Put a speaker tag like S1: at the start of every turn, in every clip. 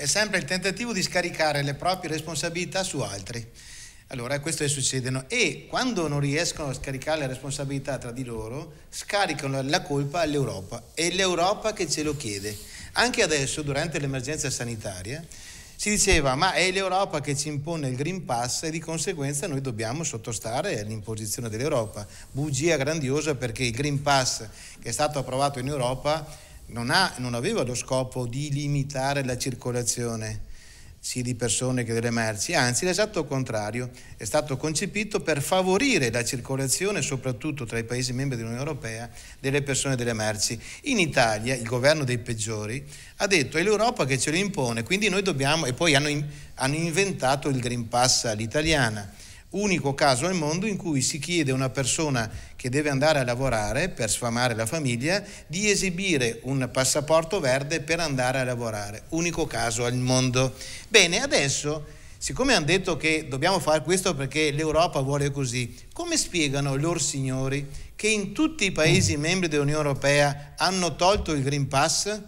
S1: è sempre il tentativo di scaricare le proprie responsabilità su altri. Allora, questo è succedono e quando non riescono a scaricare le responsabilità tra di loro, scaricano la colpa all'Europa. È l'Europa che ce lo chiede. Anche adesso, durante l'emergenza sanitaria, si diceva ma è l'Europa che ci impone il Green Pass e di conseguenza noi dobbiamo sottostare all'imposizione dell'Europa. Bugia grandiosa perché il Green Pass che è stato approvato in Europa non, ha, non aveva lo scopo di limitare la circolazione sia di persone che delle merci, anzi l'esatto contrario, è stato concepito per favorire la circolazione, soprattutto tra i Paesi membri dell'Unione Europea, delle persone e delle merci. In Italia il governo dei peggiori ha detto è l'Europa che ce lo impone, quindi noi dobbiamo, e poi hanno, hanno inventato il Green Pass all'italiana unico caso al mondo in cui si chiede a una persona che deve andare a lavorare per sfamare la famiglia di esibire un passaporto verde per andare a lavorare, unico caso al mondo. Bene, adesso, siccome hanno detto che dobbiamo fare questo perché l'Europa vuole così, come spiegano lor signori che in tutti i Paesi membri dell'Unione Europea hanno tolto il Green Pass?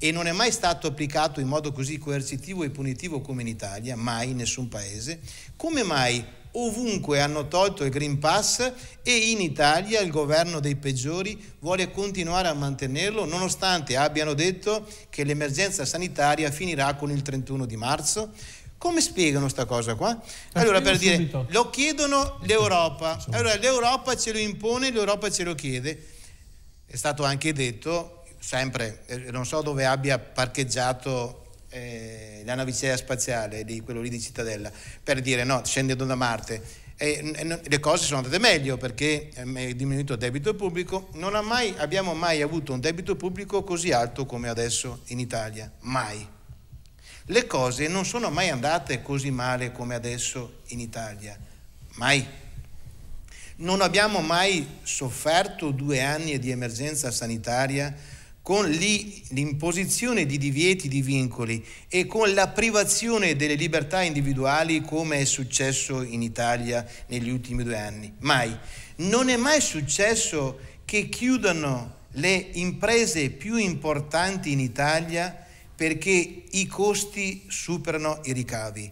S1: e non è mai stato applicato in modo così coercitivo e punitivo come in Italia, mai in nessun paese, come mai ovunque hanno tolto il Green Pass e in Italia il governo dei peggiori vuole continuare a mantenerlo nonostante abbiano detto che l'emergenza sanitaria finirà con il 31 di marzo. Come spiegano questa cosa qua? Allora per dire, lo chiedono l'Europa, allora l'Europa ce lo impone, l'Europa ce lo chiede. È stato anche detto, sempre, eh, non so dove abbia parcheggiato eh, la navicella spaziale di quello lì di Cittadella per dire no, scendono da Marte. E, e, le cose sono andate meglio perché ehm, è diminuito il debito pubblico. Non mai, abbiamo mai avuto un debito pubblico così alto come adesso in Italia, mai. Le cose non sono mai andate così male come adesso in Italia, mai. Non abbiamo mai sofferto due anni di emergenza sanitaria con l'imposizione di divieti, di vincoli e con la privazione delle libertà individuali come è successo in Italia negli ultimi due anni. Mai. Non è mai successo che chiudano le imprese più importanti in Italia perché i costi superano i ricavi.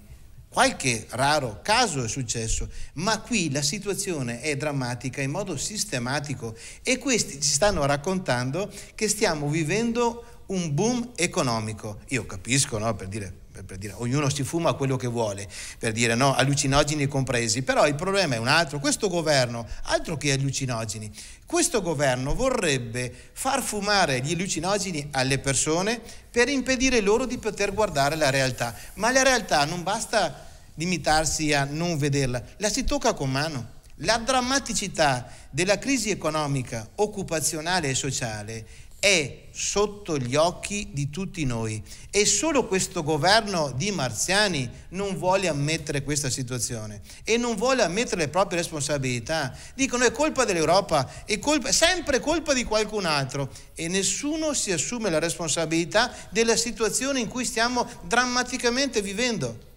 S1: Qualche raro caso è successo, ma qui la situazione è drammatica in modo sistematico e questi ci stanno raccontando che stiamo vivendo un boom economico. Io capisco, no? per dire per dire, ognuno si fuma quello che vuole, per dire no, allucinogeni compresi, però il problema è un altro, questo governo, altro che allucinogeni, questo governo vorrebbe far fumare gli allucinogeni alle persone per impedire loro di poter guardare la realtà, ma la realtà non basta limitarsi a non vederla, la si tocca con mano. La drammaticità della crisi economica, occupazionale e sociale è sotto gli occhi di tutti noi e solo questo governo di Marziani non vuole ammettere questa situazione e non vuole ammettere le proprie responsabilità. Dicono è colpa dell'Europa, è colpa, sempre colpa di qualcun altro e nessuno si assume la responsabilità della situazione in cui stiamo drammaticamente vivendo.